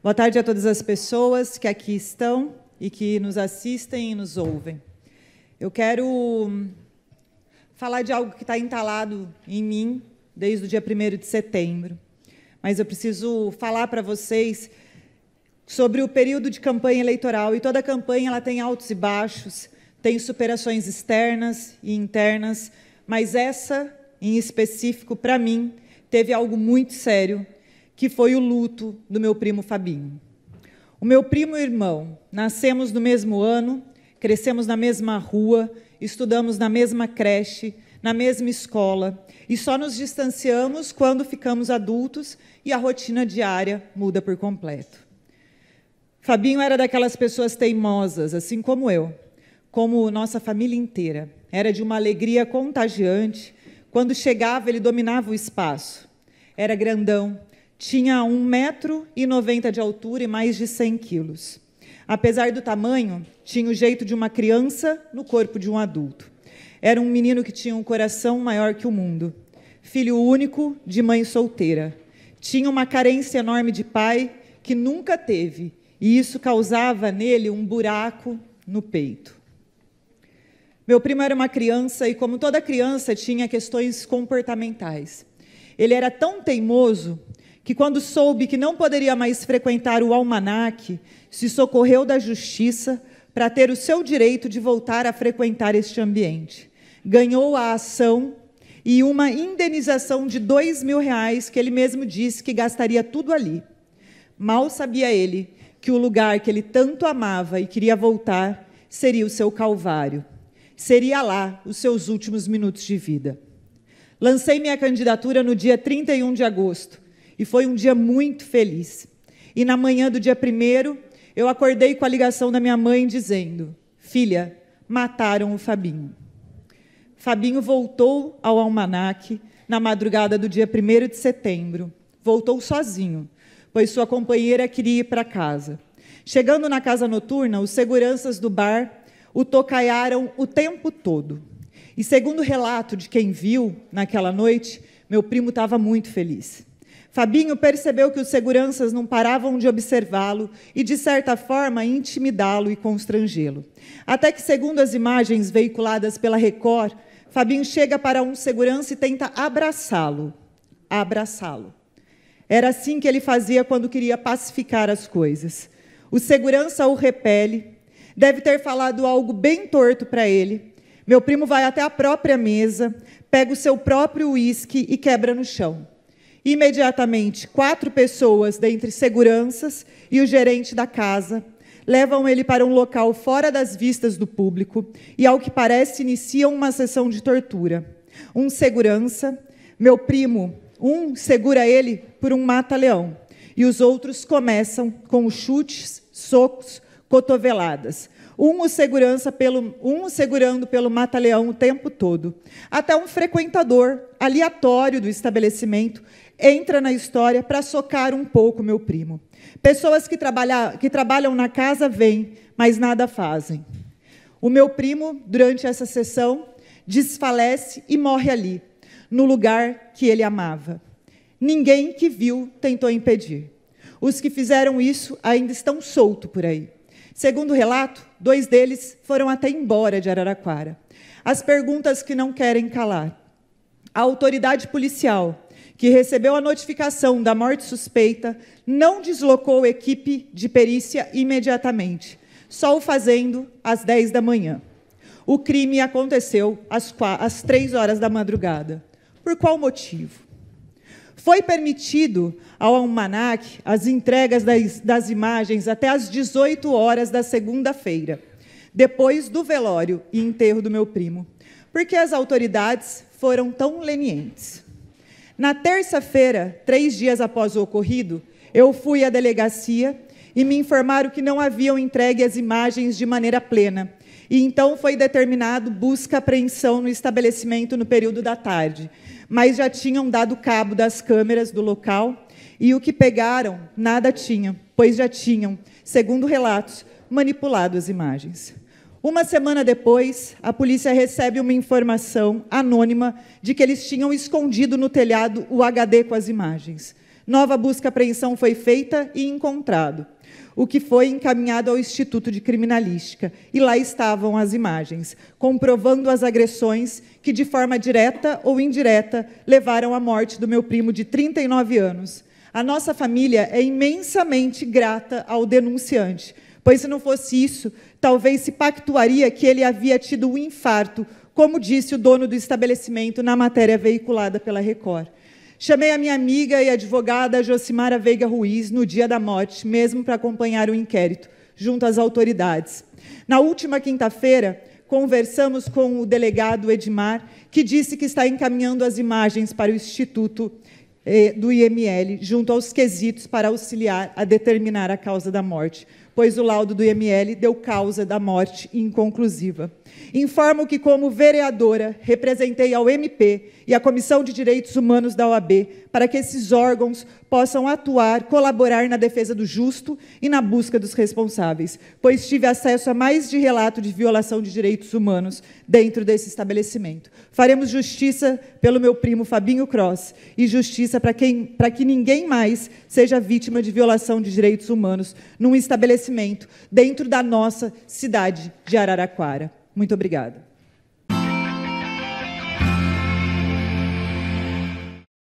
Boa tarde a todas as pessoas que aqui estão e que nos assistem e nos ouvem. Eu quero hum, falar de algo que está entalado em mim desde o dia 1 de setembro, mas eu preciso falar para vocês sobre o período de campanha eleitoral e toda campanha ela tem altos e baixos, tem superações externas e internas, mas essa em específico para mim teve algo muito sério que foi o luto do meu primo Fabinho. O meu primo e irmão, nascemos no mesmo ano, crescemos na mesma rua, estudamos na mesma creche, na mesma escola, e só nos distanciamos quando ficamos adultos e a rotina diária muda por completo. Fabinho era daquelas pessoas teimosas, assim como eu, como nossa família inteira. Era de uma alegria contagiante. Quando chegava, ele dominava o espaço. Era grandão, tinha 1,90m de altura e mais de 100 quilos. Apesar do tamanho, tinha o jeito de uma criança no corpo de um adulto. Era um menino que tinha um coração maior que o mundo. Filho único de mãe solteira. Tinha uma carência enorme de pai que nunca teve, e isso causava nele um buraco no peito. Meu primo era uma criança e, como toda criança, tinha questões comportamentais. Ele era tão teimoso que, quando soube que não poderia mais frequentar o almanaque, se socorreu da justiça para ter o seu direito de voltar a frequentar este ambiente. Ganhou a ação e uma indenização de dois mil reais que ele mesmo disse que gastaria tudo ali. Mal sabia ele que o lugar que ele tanto amava e queria voltar seria o seu Calvário. Seria lá os seus últimos minutos de vida. Lancei minha candidatura no dia 31 de agosto e foi um dia muito feliz. E na manhã do dia primeiro, eu acordei com a ligação da minha mãe dizendo: Filha, mataram o Fabinho. Fabinho voltou ao almanaque na madrugada do dia 1 de setembro. Voltou sozinho, pois sua companheira queria ir para casa. Chegando na casa noturna, os seguranças do bar o tocaiaram o tempo todo. E segundo o relato de quem viu naquela noite, meu primo estava muito feliz. Fabinho percebeu que os seguranças não paravam de observá-lo e, de certa forma, intimidá-lo e constrangê-lo. Até que, segundo as imagens veiculadas pela Record, Fabinho chega para um segurança e tenta abraçá-lo. Abraçá-lo. Era assim que ele fazia quando queria pacificar as coisas. O segurança o repele, deve ter falado algo bem torto para ele. Meu primo vai até a própria mesa, pega o seu próprio uísque e quebra no chão. Imediatamente, quatro pessoas, dentre seguranças e o gerente da casa, levam ele para um local fora das vistas do público e, ao que parece, iniciam uma sessão de tortura. Um segurança, meu primo, um segura ele por um mata-leão e os outros começam com chutes, socos, cotoveladas um o, segurança pelo, um o segurando pelo mata-leão o tempo todo. Até um frequentador aleatório do estabelecimento entra na história para socar um pouco meu primo. Pessoas que, trabalha, que trabalham na casa vêm, mas nada fazem. O meu primo, durante essa sessão, desfalece e morre ali, no lugar que ele amava. Ninguém que viu tentou impedir. Os que fizeram isso ainda estão soltos por aí. Segundo o relato, dois deles foram até embora de Araraquara. As perguntas que não querem calar. A autoridade policial, que recebeu a notificação da morte suspeita, não deslocou equipe de perícia imediatamente, só o fazendo às 10 da manhã. O crime aconteceu às, 3 horas da madrugada. Por qual motivo? Foi permitido ao almanac as entregas das, das imagens até às 18 horas da segunda-feira, depois do velório e enterro do meu primo, porque as autoridades foram tão lenientes. Na terça-feira, três dias após o ocorrido, eu fui à delegacia e me informaram que não haviam entregue as imagens de maneira plena e então foi determinado busca apreensão no estabelecimento no período da tarde. Mas já tinham dado cabo das câmeras do local e o que pegaram nada tinha, pois já tinham, segundo relatos, manipulado as imagens. Uma semana depois, a polícia recebe uma informação anônima de que eles tinham escondido no telhado o HD com as imagens. Nova busca apreensão foi feita e encontrado o que foi encaminhado ao Instituto de Criminalística. E lá estavam as imagens, comprovando as agressões que, de forma direta ou indireta, levaram à morte do meu primo de 39 anos. A nossa família é imensamente grata ao denunciante, pois se não fosse isso, talvez se pactuaria que ele havia tido um infarto, como disse o dono do estabelecimento na matéria veiculada pela Record. Chamei a minha amiga e advogada Josimara Veiga Ruiz no dia da morte, mesmo para acompanhar o inquérito, junto às autoridades. Na última quinta-feira, conversamos com o delegado Edmar, que disse que está encaminhando as imagens para o Instituto eh, do IML, junto aos quesitos para auxiliar a determinar a causa da morte pois o laudo do IML deu causa da morte inconclusiva. Informo que, como vereadora, representei ao MP e à Comissão de Direitos Humanos da OAB para que esses órgãos possam atuar, colaborar na defesa do justo e na busca dos responsáveis, pois tive acesso a mais de relato de violação de direitos humanos dentro desse estabelecimento. Faremos justiça pelo meu primo Fabinho Cross e justiça para que ninguém mais seja vítima de violação de direitos humanos num estabelecimento dentro da nossa cidade de Araraquara. Muito obrigada.